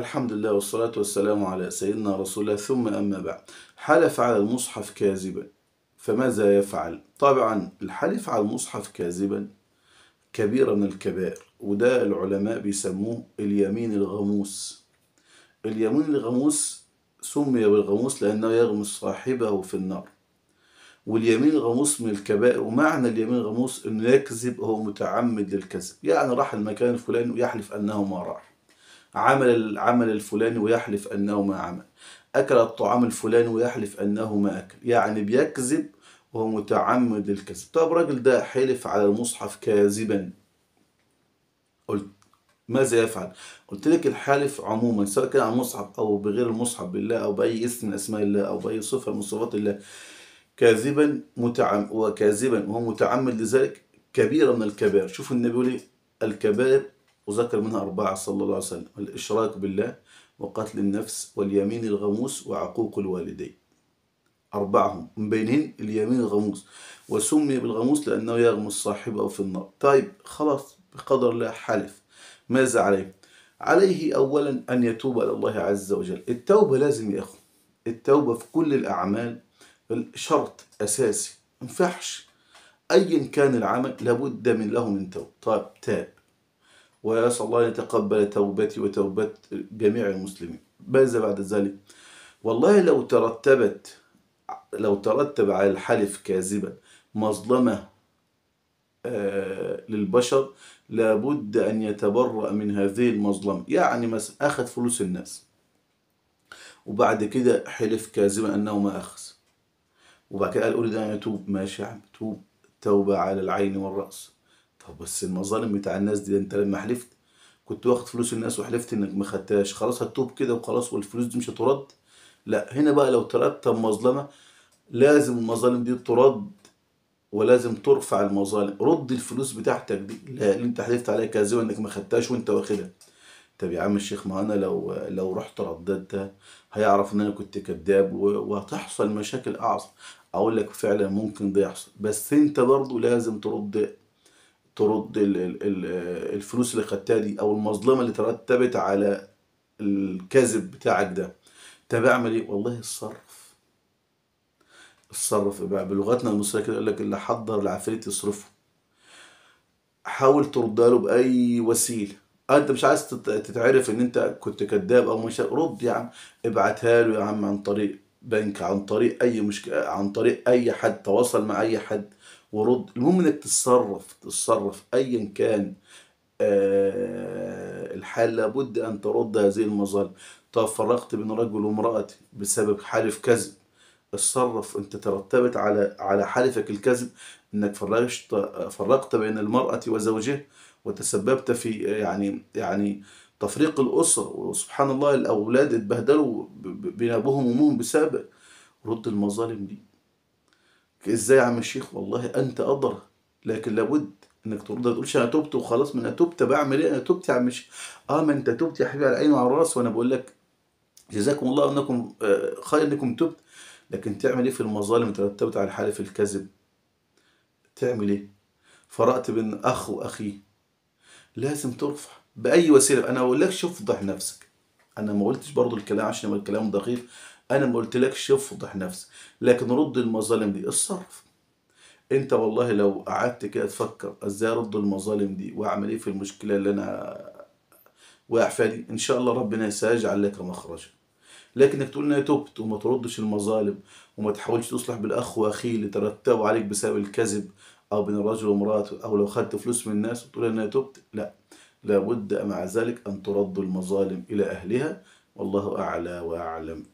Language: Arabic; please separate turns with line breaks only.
الحمد لله والصلاة والسلام على سيدنا رسول الله ثم أما بعد حلف على المصحف كاذبا فماذا يفعل؟ طبعا الحلف على المصحف كاذبا كبيرة من الكبائر وده العلماء بيسموه اليمين الغموس اليمين الغموس سمي بالغموس لأنه يغمس صاحبه في النار واليمين الغموس من الكبائر ومعنى اليمين الغموس انه يكذب هو متعمد للكذب يعني راح المكان الفلاني ويحلف انه ما راح عمل العمل الفلاني ويحلف أنه ما عمل أكل الطعام الفلاني ويحلف أنه ما أكل يعني بيكذب وهو متعمد الكذب طب الراجل ده حلف على المصحف كاذبا قلت ماذا يفعل قلت لك الحالف عموما سواء كان على المصحف او بغير المصحف بالله او باي اسم من اسماء الله او باي صفه من صفات الله كاذبا متعم وكاذبا وهو متعمد لذلك كبيره من الكبائر شوفوا النبي يقول إيه؟ الكبائر وذكر منها أربعة صلى الله عليه وسلم الإشراك بالله وقتل النفس واليمين الغموس وعقوق الوالدين أربعهم من بينهم اليمين الغموس وسمي بالغموس لأنه يغمس صاحبه في النار طيب خلاص بقدر الله حلف ماذا عليه عليه أولا أن يتوب إلى الله عز وجل التوبة لازم يا أخو التوبة في كل الأعمال شرط أساسي ينفعش أيا كان العمل لابد من له من توب طيب تاب وأسأل الله أن يتقبل توبتي وتوبة جميع المسلمين ماذا بعد ذلك؟ والله لو ترتبت لو ترتب على الحلف كاذبا مظلمة آه، للبشر لابد أن يتبرأ من هذه المظلمة يعني مثلا أخذ فلوس الناس وبعد كده حلف كاذبا أنه ما أخذ وبعد كده قال أريد أن يتوب ماشي يا عم توب توبة على العين والرأس طب بس المظالم بتاع الناس دي انت لما حلفت كنت واخد فلوس الناس وحلفت انك ما خدتهاش خلاص هتوب كده وخلاص والفلوس دي مش هترد لا هنا بقى لو ترتب مظلمه لازم المظالم دي ترد ولازم ترفع المظالم رد الفلوس بتاعتك دي اللي انت حلفت عليها كاذبه انك ما خدتهاش وانت واخدها طب يا عم الشيخ ما انا لو لو رحت رددت هيعرف ان انا كنت كذاب وهتحصل مشاكل اعظم اقول لك فعلا ممكن ده يحصل بس انت برضه لازم ترد ترد الفلوس اللي خدتها دي او المظلمه اللي ترتبت على الكذب بتاعك ده طب اعمل ايه والله اتصرف اتصرف بلغتنا المصريه كده يقول لك اللي حضر العفريت يصرفه حاول تردها له باي وسيله آه، انت مش عايز تتعرف ان انت كنت كذاب او مش رد يا عم ابعتها له يا عم عن طريق بنك عن طريق اي مشكله عن طريق اي حد تواصل مع اي حد ورد المهم انك تتصرف تتصرف ايا كان آه الحال لابد ان ترد هذه المظالم طب فرقت بين رجل وامرأة بسبب حلف كذب اتصرف انت ترتبت على على حلفك الكذب انك فرقت فرقت بين المرأة وزوجها وتسببت في يعني يعني تفريق الأسرة وسبحان الله الأولاد اتبهدلوا بين أبوهم وأمهم بسبب رد المظالم دي ازاي يا عم الشيخ والله انت ادرى لكن لابد انك ترد ما تقولش انا تبت وخلاص ما انا تبت بعمل ايه انا تبت يا عم الشيخ اه ما انت تبت يا حبيبي على العين وعلى الراس وانا بقول لك جزاكم الله انكم آه، خير انكم تبت لكن تعمل ايه في المظالم ترتبت على في الكذب تعمل ايه فرقت بين اخ واخيه لازم ترفع باي وسيله انا ما بقولكش افضح نفسك انا ما قلتش برضو الكلام عشان الكلام دقيق انا ما قلتلكش افضح نفسك لكن رد المظالم دي الصرف انت والله لو قعدت كده تفكر ازاي ارد المظالم دي واعمل ايه في المشكله اللي انا واقع فيها دي ان شاء الله ربنا سيجعل لك مخرجا لكنك تقول انها تبت وما تردش المظالم وما تحاولش تصلح بالاخ واخيه اللي ترتبوا عليك بسبب الكذب او بين الرجل ومراته او لو خدت فلوس من الناس وتقول انها تبت لا لابد مع ذلك ان ترد المظالم الى اهلها والله اعلى واعلم